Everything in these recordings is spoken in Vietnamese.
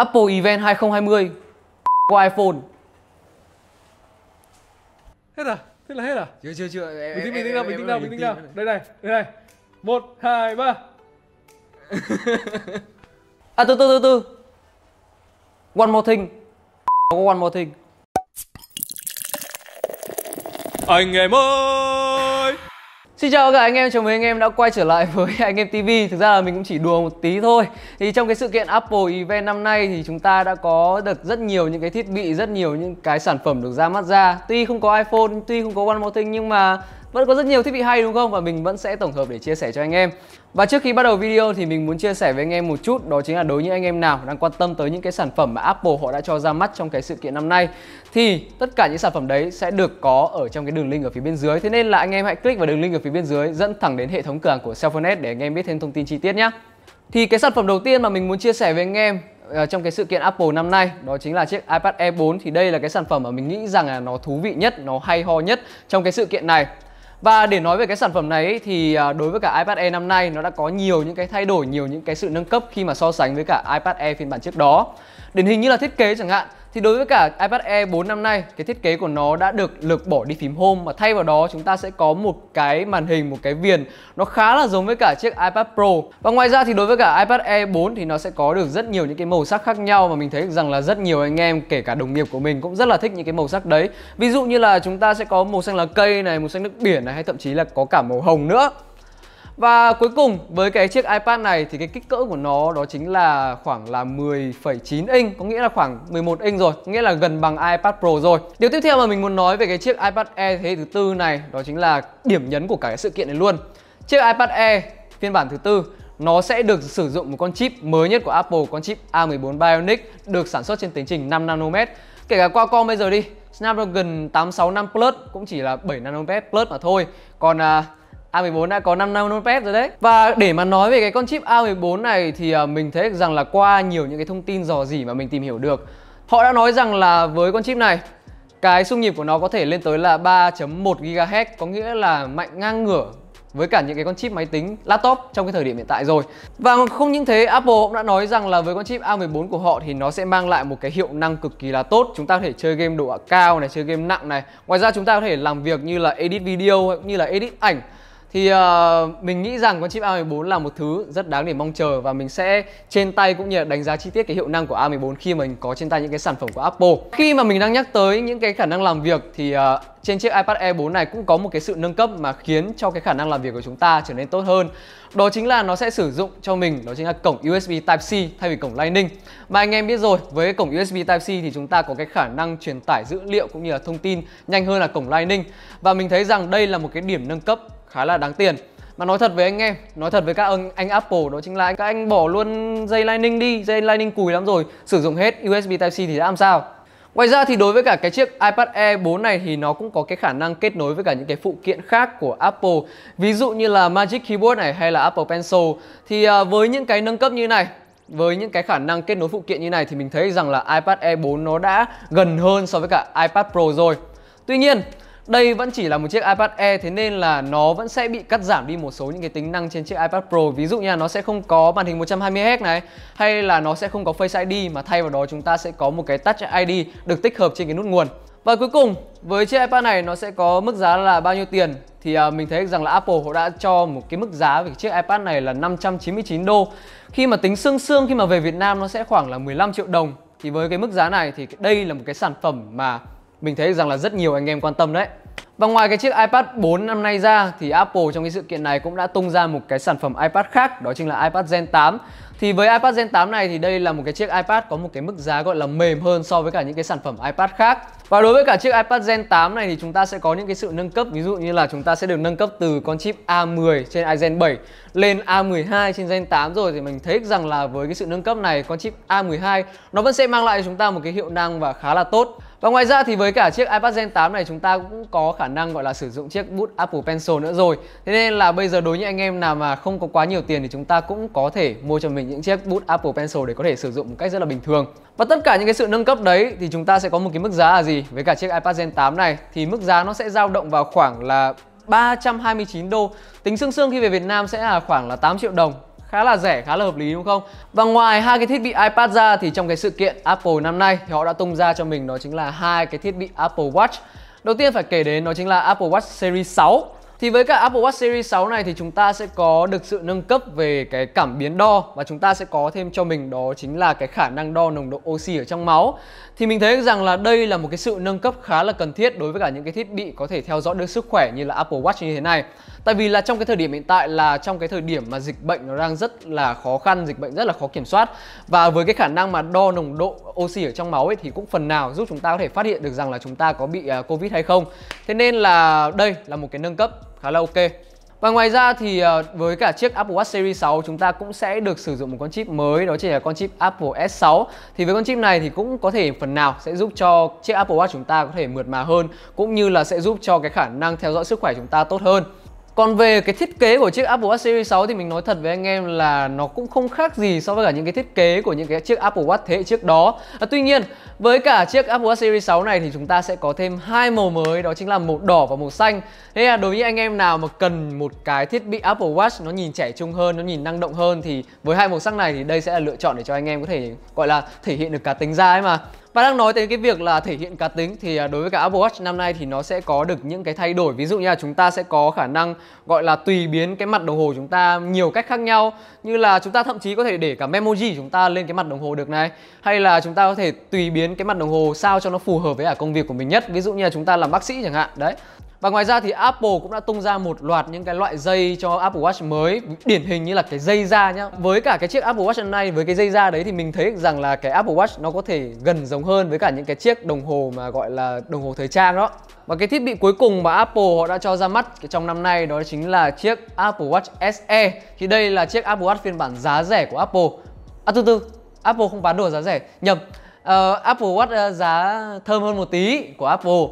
Apple Event 2020 qua iPhone Hết à? Thế là hết à? Chưa chưa chưa em, Mình tính mình tính nào, bình tĩnh nào, bình tĩnh nào Đây này, đây này một hai ba À từ từ từ từ One more thing Có one more thing Anh em ơi Xin chào các anh em, chào mừng anh em đã quay trở lại với anh em TV. Thực ra là mình cũng chỉ đùa một tí thôi. Thì trong cái sự kiện Apple Event năm nay thì chúng ta đã có được rất nhiều những cái thiết bị, rất nhiều những cái sản phẩm được ra mắt ra. Tuy không có iPhone, tuy không có One More Thing nhưng mà vẫn có rất nhiều thiết bị hay đúng không và mình vẫn sẽ tổng hợp để chia sẻ cho anh em và trước khi bắt đầu video thì mình muốn chia sẻ với anh em một chút đó chính là đối với những anh em nào đang quan tâm tới những cái sản phẩm mà Apple họ đã cho ra mắt trong cái sự kiện năm nay thì tất cả những sản phẩm đấy sẽ được có ở trong cái đường link ở phía bên dưới thế nên là anh em hãy click vào đường link ở phía bên dưới dẫn thẳng đến hệ thống cửa hàng của Cellphonet để anh em biết thêm thông tin chi tiết nhé thì cái sản phẩm đầu tiên mà mình muốn chia sẻ với anh em ờ, trong cái sự kiện Apple năm nay đó chính là chiếc iPad Air 4 thì đây là cái sản phẩm mà mình nghĩ rằng là nó thú vị nhất, nó hay ho nhất trong cái sự kiện này. Và để nói về cái sản phẩm này thì à, đối với cả iPad Air năm nay nó đã có nhiều những cái thay đổi, nhiều những cái sự nâng cấp khi mà so sánh với cả iPad Air phiên bản trước đó. Điển hình như là thiết kế chẳng hạn thì đối với cả iPad Air 4 năm nay, cái thiết kế của nó đã được lược bỏ đi phím Home và thay vào đó chúng ta sẽ có một cái màn hình, một cái viền nó khá là giống với cả chiếc iPad Pro. Và ngoài ra thì đối với cả iPad Air 4 thì nó sẽ có được rất nhiều những cái màu sắc khác nhau và mình thấy rằng là rất nhiều anh em kể cả đồng nghiệp của mình cũng rất là thích những cái màu sắc đấy. Ví dụ như là chúng ta sẽ có màu xanh lá cây này, màu xanh nước biển này hay thậm chí là có cả màu hồng nữa. Và cuối cùng với cái chiếc iPad này thì cái kích cỡ của nó đó chính là khoảng là 10,9 inch Có nghĩa là khoảng 11 inch rồi, nghĩa là gần bằng iPad Pro rồi Điều tiếp theo mà mình muốn nói về cái chiếc iPad Air thế hệ thứ tư này đó chính là điểm nhấn của cả cái sự kiện này luôn Chiếc iPad Air phiên bản thứ tư nó sẽ được sử dụng một con chip mới nhất của Apple, con chip A14 Bionic được sản xuất trên tiến trình 5 nanomet. Kể cả Qualcomm bây giờ đi, Snapdragon 865 Plus cũng chỉ là 7 nanomet plus mà thôi. Còn uh, A14 đã có 5 nanomet rồi đấy Và để mà nói về cái con chip A14 này thì à, mình thấy rằng là qua nhiều những cái thông tin dò dỉ mà mình tìm hiểu được Họ đã nói rằng là với con chip này cái xung nhịp của nó có thể lên tới là 3.1 GHz có nghĩa là mạnh ngang ngửa với cả những cái con chip máy tính laptop trong cái thời điểm hiện tại rồi. Và không những thế, Apple cũng đã nói rằng là với con chip A14 của họ thì nó sẽ mang lại một cái hiệu năng cực kỳ là tốt. Chúng ta có thể chơi game độ cao này, chơi game nặng này. Ngoài ra chúng ta có thể làm việc như là edit video hay như là edit ảnh thì uh, mình nghĩ rằng con chip A14 là một thứ rất đáng để mong chờ và mình sẽ trên tay cũng như là đánh giá chi tiết cái hiệu năng của A14 khi mà mình có trên tay những cái sản phẩm của Apple. Khi mà mình đang nhắc tới những cái khả năng làm việc thì uh, trên chiếc iPad Air e 4 này cũng có một cái sự nâng cấp mà khiến cho cái khả năng làm việc của chúng ta trở nên tốt hơn. Đó chính là nó sẽ sử dụng cho mình đó chính là cổng USB Type-C thay vì cổng Lightning. Mà anh em biết rồi, với cái cổng USB Type-C thì chúng ta có cái khả năng truyền tải dữ liệu cũng như là thông tin nhanh hơn là cổng Lightning. Và mình thấy rằng đây là một cái điểm nâng cấp khá là đáng tiền mà nói thật với anh em nói thật với các anh, anh Apple đó chính là các anh bỏ luôn dây Lightning đi dây Lightning cùi lắm rồi sử dụng hết USB Type C thì đã làm sao Ngoài ra thì đối với cả cái chiếc iPad Air 4 này thì nó cũng có cái khả năng kết nối với cả những cái phụ kiện khác của Apple Ví dụ như là Magic Keyboard này hay là Apple Pencil Thì à, với những cái nâng cấp như này với những cái khả năng kết nối phụ kiện như này thì mình thấy rằng là iPad Air 4 nó đã gần hơn so với cả iPad Pro rồi Tuy nhiên đây vẫn chỉ là một chiếc iPad Air thế nên là nó vẫn sẽ bị cắt giảm đi một số những cái tính năng trên chiếc iPad Pro Ví dụ như là nó sẽ không có màn hình 120Hz này Hay là nó sẽ không có Face ID mà thay vào đó chúng ta sẽ có một cái Touch ID được tích hợp trên cái nút nguồn và cuối cùng, với chiếc iPad này nó sẽ có mức giá là bao nhiêu tiền? Thì à, mình thấy rằng là Apple họ đã cho một cái mức giá về chiếc iPad này là 599 đô. Khi mà tính xương xương khi mà về Việt Nam nó sẽ khoảng là 15 triệu đồng. Thì với cái mức giá này thì đây là một cái sản phẩm mà mình thấy rằng là rất nhiều anh em quan tâm đấy. Và ngoài cái chiếc iPad 4 năm nay ra thì Apple trong cái sự kiện này cũng đã tung ra một cái sản phẩm iPad khác đó chính là iPad Gen 8. Thì với iPad Gen 8 này thì đây là một cái chiếc iPad có một cái mức giá gọi là mềm hơn so với cả những cái sản phẩm iPad khác. Và đối với cả chiếc iPad Gen 8 này thì chúng ta sẽ có những cái sự nâng cấp ví dụ như là chúng ta sẽ được nâng cấp từ con chip A10 trên Gen 7 lên A12 trên Gen 8 rồi thì mình thấy rằng là với cái sự nâng cấp này con chip A12 nó vẫn sẽ mang lại cho chúng ta một cái hiệu năng và khá là tốt. Và ngoài ra thì với cả chiếc iPad Gen 8 này chúng ta cũng có khả năng gọi là sử dụng chiếc bút Apple Pencil nữa rồi. Thế nên là bây giờ đối với anh em nào mà không có quá nhiều tiền thì chúng ta cũng có thể mua cho mình những chiếc bút Apple Pencil để có thể sử dụng một cách rất là bình thường. Và tất cả những cái sự nâng cấp đấy thì chúng ta sẽ có một cái mức giá là gì? Với cả chiếc iPad Gen 8 này thì mức giá nó sẽ dao động vào khoảng là 329 đô Tính xương xương khi về Việt Nam sẽ là khoảng là 8 triệu đồng khá là rẻ, khá là hợp lý đúng không? Và ngoài hai cái thiết bị iPad ra thì trong cái sự kiện Apple năm nay thì họ đã tung ra cho mình đó chính là hai cái thiết bị Apple Watch. Đầu tiên phải kể đến đó chính là Apple Watch Series 6 thì với cả Apple Watch Series 6 này thì chúng ta sẽ có được sự nâng cấp về cái cảm biến đo và chúng ta sẽ có thêm cho mình đó chính là cái khả năng đo nồng độ oxy ở trong máu. Thì mình thấy rằng là đây là một cái sự nâng cấp khá là cần thiết đối với cả những cái thiết bị có thể theo dõi được sức khỏe như là Apple Watch như thế này. Tại vì là trong cái thời điểm hiện tại là trong cái thời điểm mà dịch bệnh nó đang rất là khó khăn, dịch bệnh rất là khó kiểm soát và với cái khả năng mà đo nồng độ oxy ở trong máu ấy thì cũng phần nào giúp chúng ta có thể phát hiện được rằng là chúng ta có bị à, Covid hay không. Thế nên là đây là một cái nâng cấp khá là ok và ngoài ra thì ờ, với cả chiếc Apple Watch Series 6 chúng ta cũng sẽ được sử dụng một con chip mới đó chính là con chip Apple S6 Thì với con chip này thì cũng có thể phần nào sẽ giúp cho chiếc Apple Watch chúng ta có thể mượt mà hơn Cũng như là sẽ giúp cho cái khả năng theo dõi sức khỏe chúng ta tốt hơn còn về cái thiết kế của chiếc Apple Watch Series 6 thì mình nói thật với anh em là nó cũng không khác gì so với cả những cái thiết kế của những cái chiếc Apple Watch thế hệ trước đó. À, tuy nhiên, với cả chiếc Apple Watch Series 6 này thì chúng ta sẽ có thêm hai màu mới đó chính là màu đỏ và màu xanh. Thế là đối với anh em nào mà cần một cái thiết bị Apple Watch nó nhìn trẻ trung hơn, nó nhìn năng động hơn thì với hai màu sắc này thì đây sẽ là lựa chọn để cho anh em có thể gọi là thể hiện được cá tính da ấy mà. Và đang nói đến cái việc là thể hiện cá tính thì à, đối với cả Apple Watch năm nay thì nó sẽ có được những cái thay đổi. Ví dụ như là chúng ta sẽ có khả năng gọi là tùy biến cái mặt đồng hồ chúng ta nhiều cách khác nhau như là chúng ta thậm chí có thể để cả memoji chúng ta lên cái mặt đồng hồ được này hay là chúng ta có thể tùy biến cái mặt đồng hồ sao cho nó phù hợp với cả công việc của mình nhất. Ví dụ như là chúng ta làm bác sĩ chẳng hạn. Đấy và ngoài ra thì Apple cũng đã tung ra một loạt những cái loại dây cho Apple Watch mới điển hình như là cái dây da nhá. Với cả cái chiếc Apple Watch này với cái dây da đấy thì mình thấy rằng là cái Apple Watch nó có thể gần giống hơn với cả những cái chiếc đồng hồ mà gọi là đồng hồ thời trang đó. Và cái thiết bị cuối cùng mà Apple họ đã cho ra mắt trong năm nay đó chính là chiếc Apple Watch SE. Thì đây là chiếc Apple Watch phiên bản giá rẻ của Apple. À từ từ, Apple không bán đồ giá rẻ, nhầm. Uh, Apple Watch ờ, giá thơm hơn một tí của Apple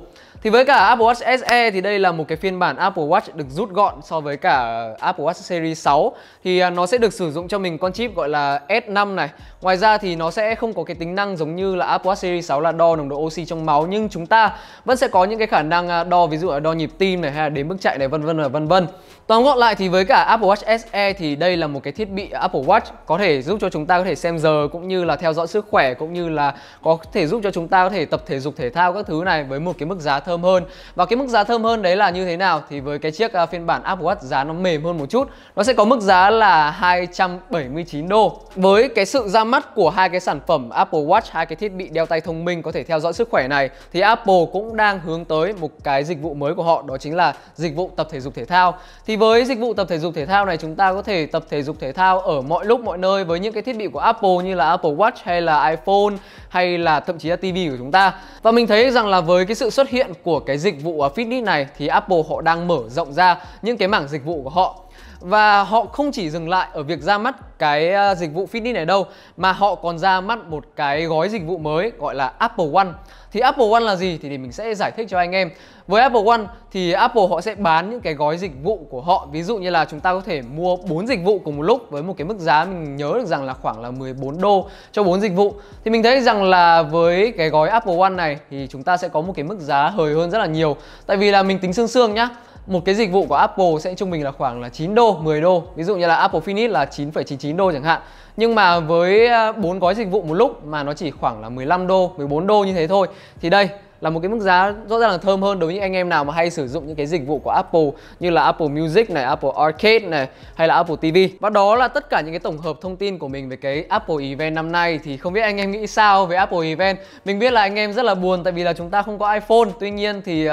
thì với cả Apple Watch SE thì đây là một cái phiên bản Apple Watch được rút gọn so với cả Apple Watch Series 6 Thì à, nó sẽ được sử dụng cho mình con chip gọi là S5 này Ngoài ra thì nó sẽ không có cái tính năng giống như là Apple Watch Series 6 là đo nồng độ oxy trong máu Nhưng chúng ta vẫn sẽ có những cái khả năng à, đo ví dụ là đo nhịp tim này hay là đến bước chạy này vân vân và vân vân Tóm gọn lại thì với cả Apple Watch SE thì đây là một cái thiết bị Apple Watch có thể giúp cho chúng ta có thể xem giờ cũng như là theo dõi sức khỏe cũng như là có thể giúp cho chúng ta có thể tập thể dục thể thao các thứ này với một cái mức giá thơm hơn và cái mức giá thơm hơn đấy là như thế nào thì với cái chiếc à, phiên bản Apple Watch giá nó mềm hơn một chút nó sẽ có mức giá là 279 đô với cái sự ra mắt của hai cái sản phẩm Apple Watch hai cái thiết bị đeo tay thông minh có thể theo dõi sức khỏe này thì Apple cũng đang hướng tới một cái dịch vụ mới của họ đó chính là dịch vụ tập thể dục thể thao thì với dịch vụ tập thể dục thể thao này chúng ta có thể tập thể dục thể thao ở mọi lúc mọi nơi với những cái thiết bị của Apple như là Apple Watch hay là iPhone hay là thậm chí là TV của chúng ta và mình thấy rằng là với cái sự xuất hiện của cái dịch vụ à, Fitbit này thì Apple họ đang mở rộng ra những cái mảng dịch vụ của họ và họ không chỉ dừng lại ở việc ra mắt cái à, dịch vụ fitness này đâu mà họ còn ra mắt một cái gói dịch vụ mới gọi là Apple One. Thì Apple One là gì thì, thì mình sẽ giải thích cho anh em. Với Apple One thì Apple họ sẽ bán những cái gói dịch vụ của họ. Ví dụ như là chúng ta có thể mua 4 dịch vụ cùng một lúc với một cái mức giá mình nhớ được rằng là khoảng là 14 đô cho 4 dịch vụ. Thì mình thấy rằng là với cái gói Apple One này thì chúng ta sẽ có một cái mức giá hời hơn rất là nhiều. Tại vì là mình tính xương xương nhá một cái dịch vụ của Apple sẽ trung bình là khoảng là 9 đô, 10 đô. Ví dụ như là Apple finish là 9,99 đô chẳng hạn. Nhưng mà với à, bốn gói dịch vụ một lúc mà nó chỉ khoảng là 15 đô, 14 đô như thế thôi thì đây là một cái mức giá rõ ràng là thơm hơn đối với những anh em nào mà hay sử dụng những cái dịch vụ của Apple như là Apple Music này, Apple Arcade này hay là Apple TV. Và đó là tất cả những cái tổng hợp thông tin của mình về cái Apple Event năm nay thì không biết anh em nghĩ sao về Apple Event. Mình biết là anh em rất là buồn tại vì là chúng ta không có iPhone. Tuy nhiên thì uh,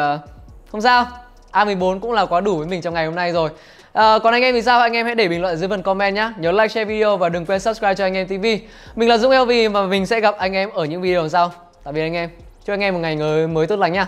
không sao, A14 cũng là quá đủ với mình trong ngày hôm nay rồi à, Còn anh em thì sao? Anh em hãy để bình luận dưới phần comment nhé Nhớ like, share video và đừng quên subscribe cho anh em TV Mình là Dũng LV và mình sẽ gặp anh em ở những video sau Tạm biệt anh em Chúc anh em một ngày mới tốt lành nhé.